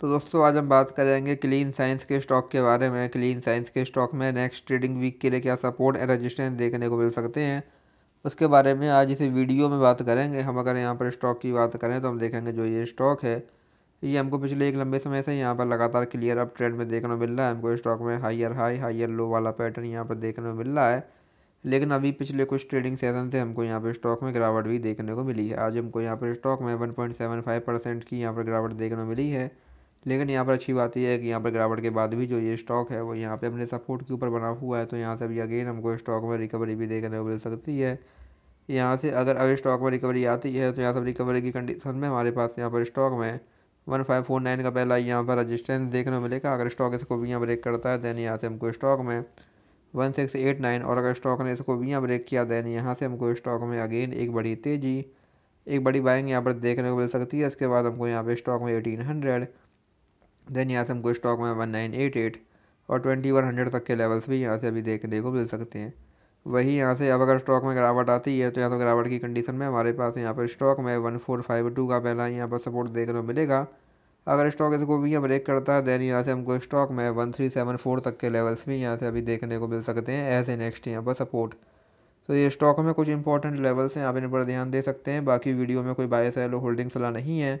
तो दोस्तों आज हम बात करेंगे क्लीन साइंस के स्टॉक के बारे में क्लीन साइंस के स्टॉक में नेक्स्ट ट्रेडिंग वीक के लिए क्या सपोर्ट एंड रजिस्टेंस देखने को मिल सकते हैं उसके बारे में आज इसे वीडियो में बात करेंगे हम अगर यहाँ पर स्टॉक की बात करें तो हम देखेंगे जो ये स्टॉक है ये हमको पिछले एक लंबे समय से यहाँ पर लगातार क्लियर अप ट्रेंड में देखने को मिल रहा है हमको स्टॉक में हाइयर हाई हाइयर लो वाला पैटर्न यहाँ पर देखने को मिल रहा है लेकिन अभी पिछले कुछ ट्रेडिंग सेशन से हमको यहाँ पर स्टॉक में गिरावट भी देखने को मिली है आज हमको यहाँ पर स्टॉक में वन परसेंट की यहाँ पर गिरावट देखने को मिली है लेकिन यहाँ पर अच्छी बात यह है कि यहाँ पर गिरावट के बाद भी जो ये स्टॉक है वो यहाँ पे अपने सपोर्ट के ऊपर बना हुआ है तो यहाँ से अभी अगेन हमको स्टॉक में रिकवरी भी देखने को मिल सकती है यहाँ से अगर अभी स्टॉक में रिकवरी आती है तो यहाँ से रिकवरी की कंडीशन में हमारे पास यहाँ पर स्टॉक में वन फाइव फोर नाइन का पहला यहाँ पर रजिस्टेंस देखने को मिलेगा अगर स्टॉक इसको भी यहाँ ब्रेक करता है दैन यहाँ से हमको स्टॉक में वन सिक्स एट नाइन और अगर स्टॉक ने इसको भी यहाँ ब्रेक किया दैन यहाँ से हमको स्टॉक में अगेन एक बड़ी तेज़ी एक बड़ी बाइंग यहाँ पर देखने को मिल सकती है इसके बाद हमको यहाँ पर स्टॉक में एटीन हंड्रेड देन यहाँ से हमको स्टॉक में वन नाइन एट एट और ट्वेंटी वन हंड्रेड तक के तो लेवल्स भी यहाँ से अभी देखने को मिल सकते हैं वही यहाँ से अब अगर स्टॉक में गिरावट आती है तो यहाँ से गिरावट की कंडीशन में हमारे पास यहाँ पर स्टॉक में वन फोर फाइव टू का पहला यहाँ पर सपोर्ट देखने को मिलेगा अगर स्टॉक इसको भी ब्रेक करता है देन यहाँ से हमको स्टॉक में वन थ्री सेवन फोर तक के लेवल्स भी यहाँ से अभी देखने को मिल सकते हैं एज ए नेक्स्ट यहाँ पर सपोर्ट तो ये स्टॉक में कुछ इंपॉर्टेंट लेवल्स हैं आप इन पर ध्यान दे सकते हैं बाकी वीडियो में कोई बाय सेल होल्डिंग सलाह नहीं है